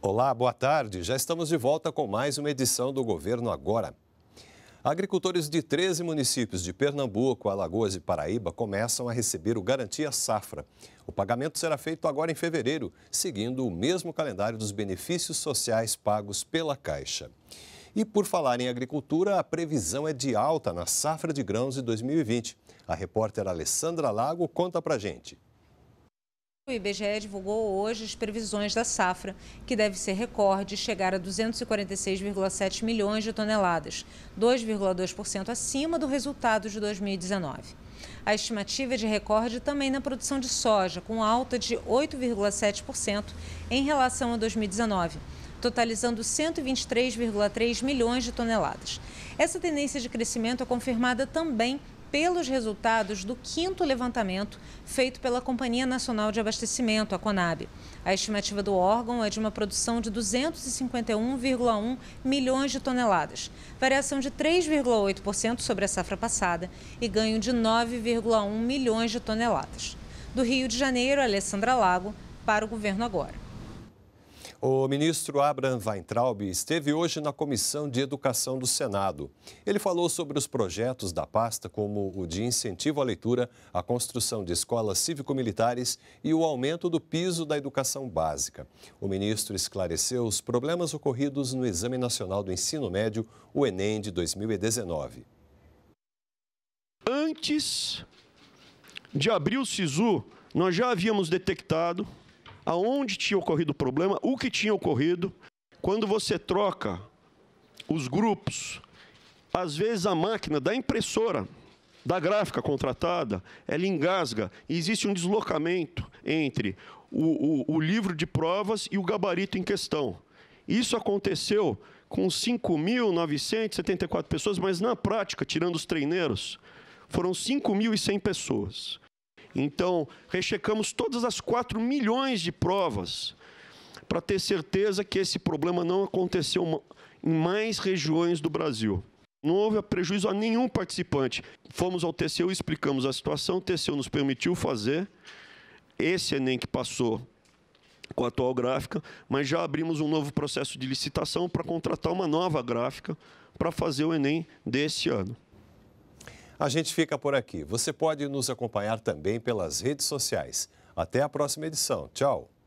Olá, boa tarde. Já estamos de volta com mais uma edição do Governo Agora. Agricultores de 13 municípios de Pernambuco, Alagoas e Paraíba começam a receber o Garantia Safra. O pagamento será feito agora em fevereiro, seguindo o mesmo calendário dos benefícios sociais pagos pela Caixa. E por falar em agricultura, a previsão é de alta na safra de grãos de 2020. A repórter Alessandra Lago conta pra gente. O IBGE divulgou hoje as previsões da safra, que deve ser recorde e chegar a 246,7 milhões de toneladas, 2,2% acima do resultado de 2019. A estimativa é de recorde também na produção de soja, com alta de 8,7% em relação a 2019 totalizando 123,3 milhões de toneladas. Essa tendência de crescimento é confirmada também pelos resultados do quinto levantamento feito pela Companhia Nacional de Abastecimento, a Conab. A estimativa do órgão é de uma produção de 251,1 milhões de toneladas, variação de 3,8% sobre a safra passada e ganho de 9,1 milhões de toneladas. Do Rio de Janeiro, Alessandra Lago, para o Governo Agora. O ministro Abraham Weintraub esteve hoje na Comissão de Educação do Senado. Ele falou sobre os projetos da pasta, como o de incentivo à leitura, a construção de escolas cívico-militares e o aumento do piso da educação básica. O ministro esclareceu os problemas ocorridos no Exame Nacional do Ensino Médio, o Enem de 2019. Antes de abrir o SISU, nós já havíamos detectado aonde tinha ocorrido o problema, o que tinha ocorrido. Quando você troca os grupos, às vezes a máquina da impressora, da gráfica contratada, ela engasga. e Existe um deslocamento entre o, o, o livro de provas e o gabarito em questão. Isso aconteceu com 5.974 pessoas, mas na prática, tirando os treineiros, foram 5.100 pessoas. Então, rechecamos todas as 4 milhões de provas para ter certeza que esse problema não aconteceu em mais regiões do Brasil. Não houve prejuízo a nenhum participante. Fomos ao TCU, explicamos a situação, o TCU nos permitiu fazer. Esse Enem que passou com a atual gráfica, mas já abrimos um novo processo de licitação para contratar uma nova gráfica para fazer o Enem desse ano. A gente fica por aqui. Você pode nos acompanhar também pelas redes sociais. Até a próxima edição. Tchau.